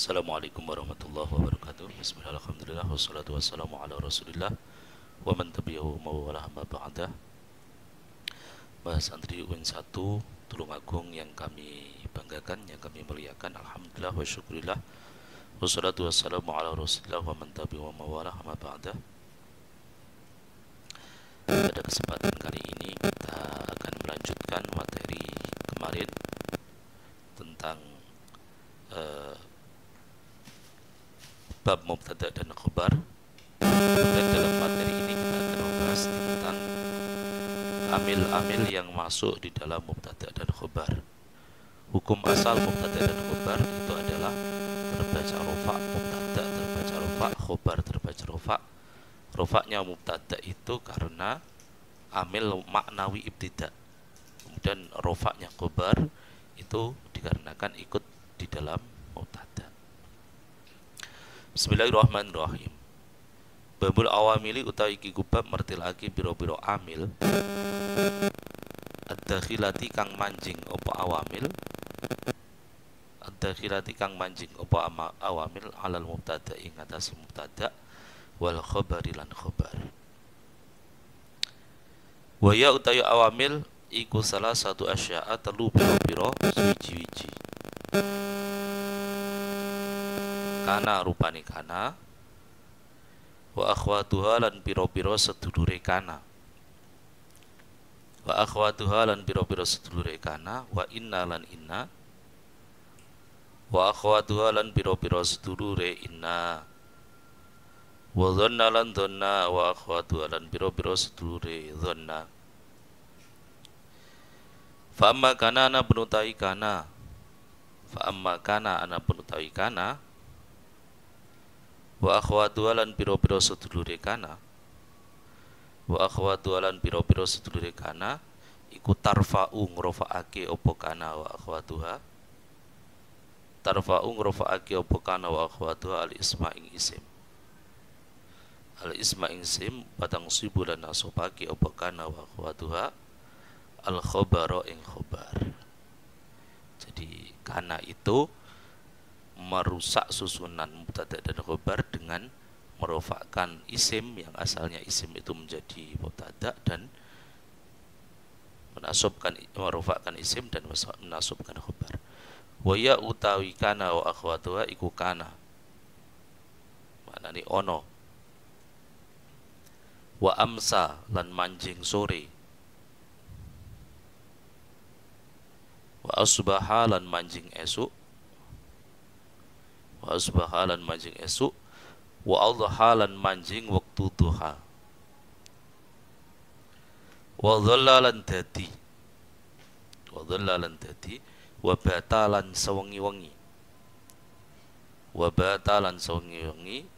Assalamualaikum warahmatullahi wabarakatuh Bismillahirrahmanirrahim Wassalatu wassalamu ala rasulillah Wa man tabiyahu mawalah ma ba'da Bahas dari UIN 1 Tulungagung yang kami banggakan Yang kami muliakan Alhamdulillah wa syukurillah Wassalatu wassalamu ala rasulillah Wa man tabiyahu mawalah ma ba'da Pada kesempatan kali ini Kita akan melanjutkan materi kemarin Tentang uh, bab mubtada dan khobar dan dalam materi ini kita akan membahas tentang amil-amil yang masuk di dalam mubtada dan khobar hukum asal mubtada dan khobar itu adalah terbaca rofa mubtada terbaca rofa khobar terbaca rofa rofaknya mubtada itu karena amil maknawi ibtida kemudian rofaknya khobar itu dikarenakan ikut di dalam mubtada Bismillahirrahmanirrahim. Babul awamili utawi iki gubab mertilaki biro-biro amil. Ad-dakhilati kang manjing opo awamil. Ad-dakhilati kang manjing opo awamil alal mubtada ing atas wal khabari lan khabar. Waya utawi awamil iku salah satu asya'a telu biro-biro siji kana rupani kana wa akhwatuha lan piro-piro sedulure kana wa akhwatuha lan piro-piro sedulure kana wa inna lan inna wa akhwatuha lan piro-piro sedulure inna wa dhanna lan dhanna wa akhwatuha lan piro-piro sedulure dhanna fa amma kana ana penutai kana fa amma kana ana penutai kana wa akhwatuha lan pira-pira sedulure kana wa akhwatuha lan pira-pira sedulure kana iku tarfa'u ngrafa'ake apa kana wa akhwatuha tarfa'u ngrafa'ake apa kana wa akhwatuha al isma ing isim al isma ing isim batang sibu lan nasopake apa kana wa akhwatuha al khobaro ing khobar jadi kana itu merusak susunan mubtada dan khobar dengan merofakkan isim yang asalnya isim itu menjadi mubtada dan menasubkan merofakkan isim dan menasubkan khobar ya utawi kana wa akhwatuha iku kana maknani ono wa amsa lan manjing sore wa asbaha lan manjing esuk wa asbah manjing esuk wa Allah halan manjing waktu duha wa dhallalan dadi wa dhallalan dadi wa batalan sewengi-wengi wa batalan sewengi-wengi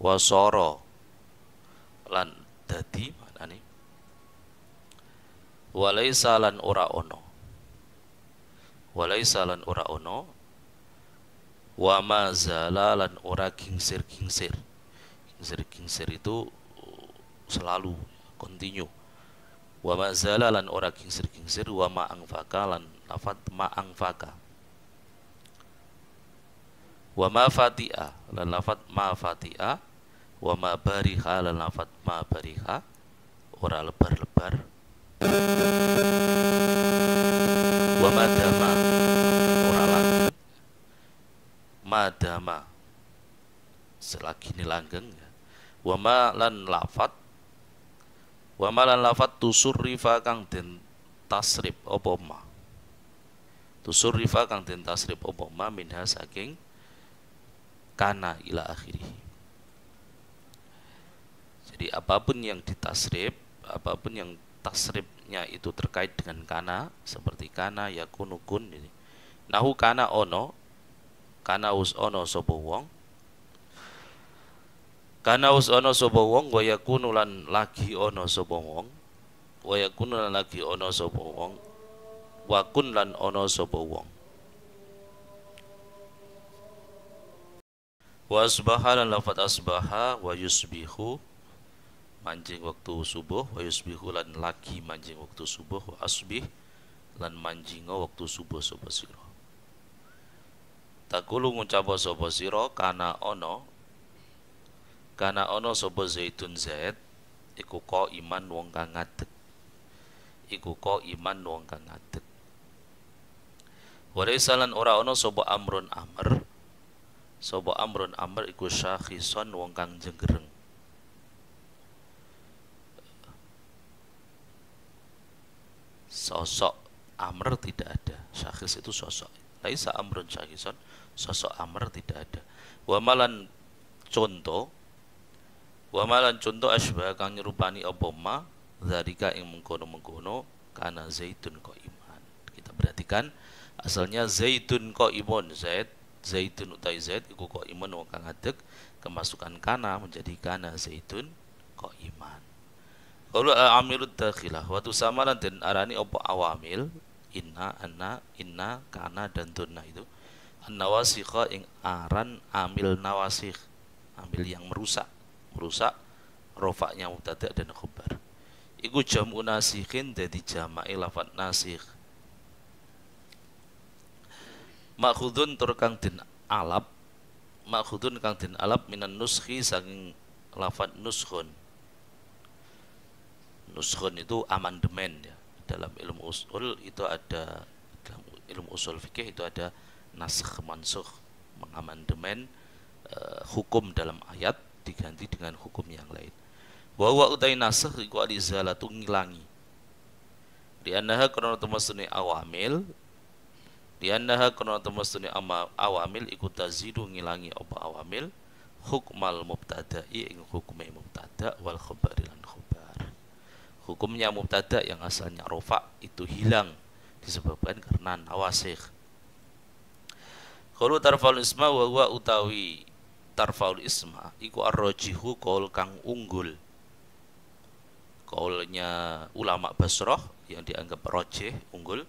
wa soro lan dadi manane walaisa lan ora ono walaisa lan ora ono wa ma zalalan ora kingsir kingsir kingsir kingsir itu selalu continue wa ma zalalan ora kingsir kingsir wa ma angfaka lan lafat ma angfaka wa ma fatia lan lafat ma fatia wa ma bariha lan lafat ma bariha ora lebar-lebar wa ma dama madama selagi ini langgeng ya. wama lan lafat wamalan lan lafat tusur rifa kang den tasrib opoma, ma tusur rifa kang den tasrib opoma ma minha saking kana ila akhirih jadi apapun yang ditasrib apapun yang tasribnya itu terkait dengan kana seperti kana yakunukun ini nahu kana ono kana us ono sobo wong kana us ono sobo wong wa kunulan lagi ono sobo wong wa kunulan lagi ono sobo wong wa lan ono sobo wong wa asbaha lan lafat asbaha wa yusbihu manjing waktu subuh wa yusbihu lan lagi manjing waktu subuh wa asbih lan manjingo waktu subuh sobo siroh Takulu ngucap sopo ziro kana ono kana ono sopo Zaitun Zaid iku ko iman wong kang ngadeg. Iku ko iman wong kang ngadeg. salan ora ono sopo Amrun Amr Sopo Amrun Amr iku syakhisan wong kang jenggereng. Sosok Amr tidak ada. Syakhis itu sosok laisa amrun syahison sosok amr tidak ada wamalan contoh wamalan contoh asbah kang nyerupani apa ma zalika ing mengkono-mengkono karena zaitun kok iman kita perhatikan asalnya zaitun kok imun zaid zaitun utai zaid iku kok iman wong kang adek kemasukan kana menjadi kana zaitun kok iman kalau amirud dakhilah waktu samaran dan arani opo awamil inna anna inna kana dan dunna itu nawasikha ing aran amil nawasikh amil yang merusak merusak rofaknya mubtada dan khobar iku jamu nasikhin dadi jama'i lafat nasikh makhudun tur kang den alap makhudun kang den alap minan nuskhi saking lafat nuskhun nuskhun itu amandemen ya dalam ilmu usul itu ada dalam ilmu usul fikih itu ada nasakh mansukh mengamandemen uh, eh, hukum dalam ayat diganti dengan hukum yang lain bahwa utai nasakh iku alizalatu ngilangi annaha karena temasuni awamil annaha karena temasuni awamil iku tazidu ngilangi apa awamil hukmal mubtada'i ing hukume mubtada wal khabari lan khabar hukumnya mubtada yang asalnya rofa itu hilang disebabkan karena nawasikh kalau tarfaul isma wa huwa utawi tarfaul isma iku arrojihu kaul kang unggul kaulnya ulama Basroh yang dianggap rojih unggul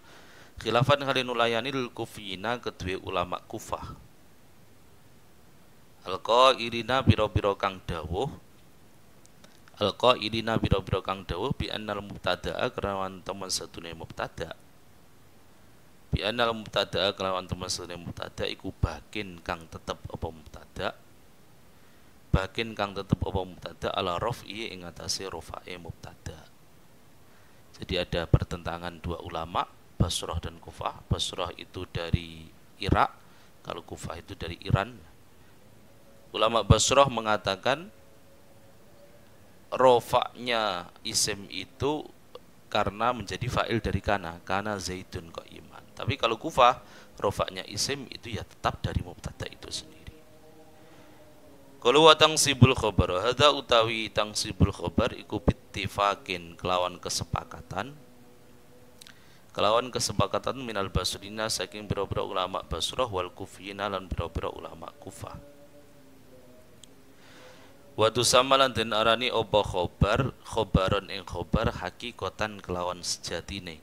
khilafan kali nulayani lil kedua ulama kufah al irina biro-biro kang dawuh ini biro-biro kang dawuh bi annal mubtada'a kelawan teman satune mubtada bi annal mubtada'a kelawan teman satune mubtada iku bakin kang tetep apa mubtada bakin kang tetep apa mubtada ala raf'i ing atase rafa'e mubtada jadi ada pertentangan dua ulama Basrah dan Kufah Basrah itu dari Irak kalau Kufah itu dari Iran ulama Basrah mengatakan rofaknya isim itu karena menjadi fa'il dari kana kana zaitun kok iman tapi kalau kufah rofaknya isim itu ya tetap dari mubtada itu sendiri kalau wa tangsibul khobar hada utawi tangsibul khobar iku bittifakin kelawan kesepakatan kelawan kesepakatan minal basurina saking biro-biro ulama basroh wal kufina lan biro-biro ulama kufah wa samalan den arani opo khobar khobaron ing khobar hakikotan kelawan sejatine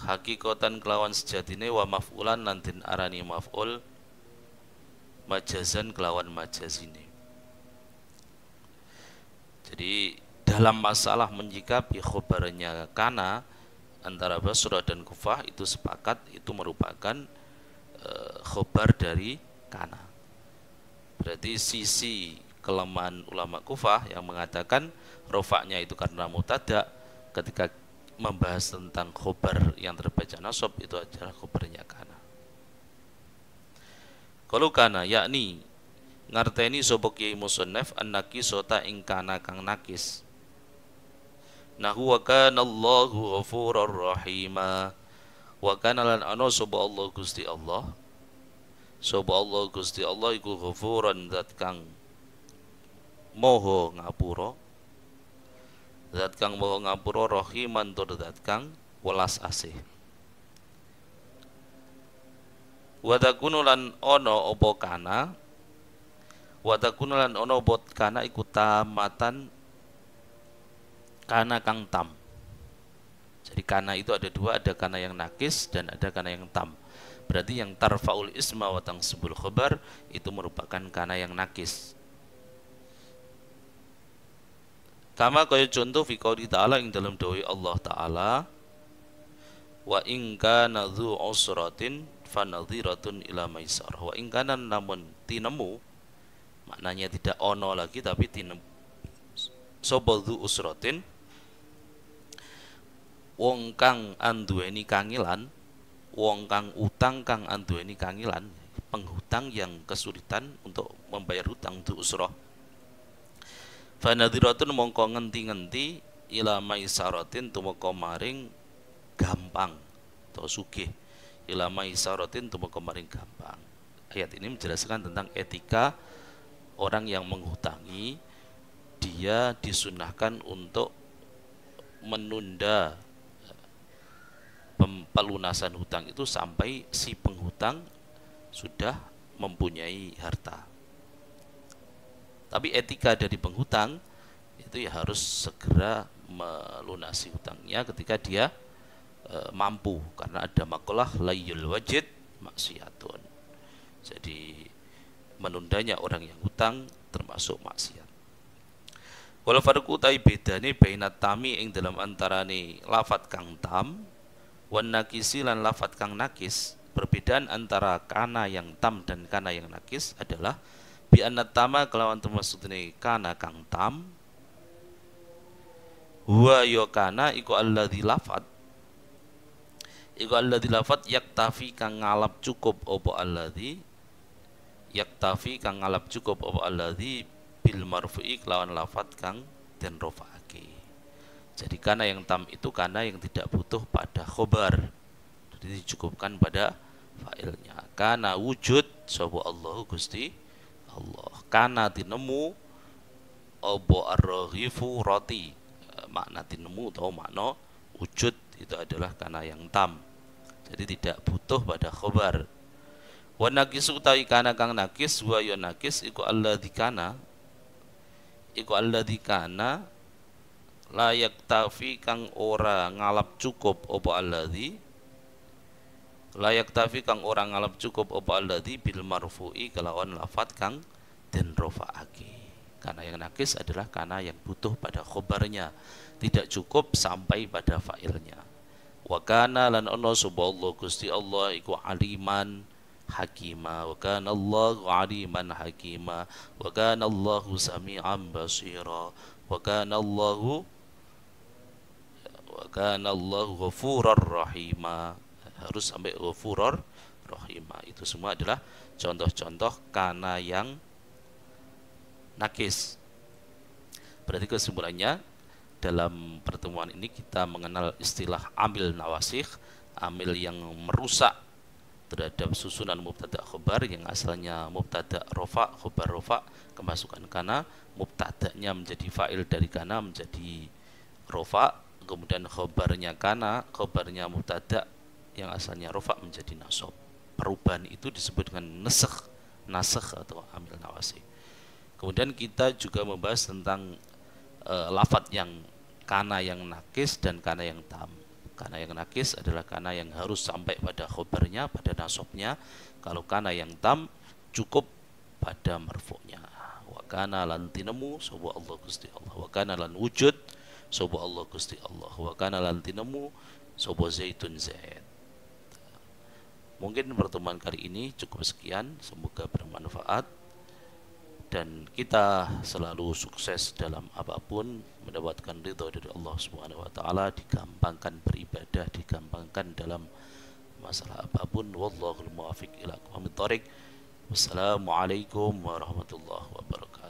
hakikotan kelawan sejatine wa maf'ulan lan den arani maf'ul majazan kelawan majazine jadi dalam masalah menyikapi khobarnya kana antara Basra dan Kufah itu sepakat itu merupakan e, khobar dari kana berarti sisi kelemahan ulama kufah yang mengatakan rofaknya itu karena mutada ketika membahas tentang khobar yang terbaca nasab itu adalah khobarnya kana kalau kana yakni ngarteni sapa kiai musannaf annaki sota ing kana kang nakis Nah wakana kana Allahu ghafurur rahima wakana lan ana sapa Allah Gusti Allah Sobat Allah Gusti Allah iku ghafuran zat kang moho ngapuro zat kang moho ngapuro rahiman tur zat kang welas asih watakunulan ono opo kana watakunulan ono opo kana iku tamatan kana kang tam jadi kana itu ada dua ada kana yang nakis dan ada kana yang tam Berarti yang tarfaul isma wa tangsubul khobar itu merupakan kana yang nakis. Kama kaya contoh fi qawli ta'ala yang dalam doi Allah taala wa ingka nadhu usratin fa nadhiratun ila maisar. Wa ingka nan namun tinemu maknanya tidak ono lagi tapi tinemu sapa dzu usratin wong kang andueni kangilan wong kang utang kang anduweni kangilan penghutang yang kesulitan untuk membayar hutang untuk usroh fanadiratun mongko ngenti-ngenti ila maisaratin tumeka maring gampang atau sugih ila maisaratin tumeka maring gampang ayat ini menjelaskan tentang etika orang yang menghutangi dia disunahkan untuk menunda pelunasan hutang itu sampai si penghutang sudah mempunyai harta. Tapi etika dari penghutang itu ya harus segera melunasi hutangnya ketika dia e, mampu karena ada makalah layul wajid maksiatun. Jadi menundanya orang yang hutang termasuk maksiat. Wal farqu tai bedane bainat tami ing dalam antarane lafat kang tam wan nakisi lan lafat kang nakis perbedaan antara kana yang tam dan kana yang nakis adalah bi tama kelawan termasudne kana kang tam huwa yo kana iku alladzi lafat iku alladzi lafat yaktafi kang ngalap cukup opo alladzi yaktafi kang ngalap cukup opo alladzi bil marfu'i kelawan lafat kang den rofa jadi karena yang tam itu karena yang tidak butuh pada khobar. Jadi dicukupkan pada failnya. Karena wujud sobo Allah Gusti Allah. Karena tinemu Obo ar roti. Makna tinemu atau makna wujud itu adalah karena yang tam. Jadi tidak butuh pada khobar. Wa nakis utawi kana kang nakis wa yo ya nakis iku alladzi kana iku alladzi kana layak tafi kang ora ngalap cukup opo alladzi layak tafi kang ora ngalap cukup opo alladzi bil marfu'i kelawan lafat kang den rofaaki. karena yang nakis adalah karena yang butuh pada khobarnya tidak cukup sampai pada fa'ilnya wa kana lan ono subhanallah gusti Allah iku aliman hakima wa kana Allahu aliman hakima wa kana Allahu sami'an basira wa kana Allahu Wakan Allah Gofuror ghafurar harus sampai ghafurar rahima itu semua adalah contoh-contoh karena yang nakis berarti kesimpulannya dalam pertemuan ini kita mengenal istilah amil nawasih amil yang merusak terhadap susunan mubtada khobar yang asalnya mubtada rofa khobar rofa kemasukan karena mubtadanya menjadi fa'il dari karena menjadi rofa kemudian khobarnya kana khobarnya mutada yang asalnya rofa menjadi nasob perubahan itu disebut dengan nesek nasakh atau amil nawasi kemudian kita juga membahas tentang e, eh, lafat yang kana yang nakis dan kana yang tam kana yang nakis adalah kana yang harus sampai pada khobarnya pada nasobnya kalau kana yang tam cukup pada marfuknya wa kana lan tinemu Allah Gusti Allah wa kana lan wujud sapa Allah Gusti Allah wa kana lan tinemu zaitun zaid mungkin pertemuan kali ini cukup sekian semoga bermanfaat dan kita selalu sukses dalam apapun mendapatkan ridho dari Allah Subhanahu wa taala digampangkan beribadah digampangkan dalam masalah apapun wallahul muwafiq ila aqwamit thoriq wassalamualaikum warahmatullahi wabarakatuh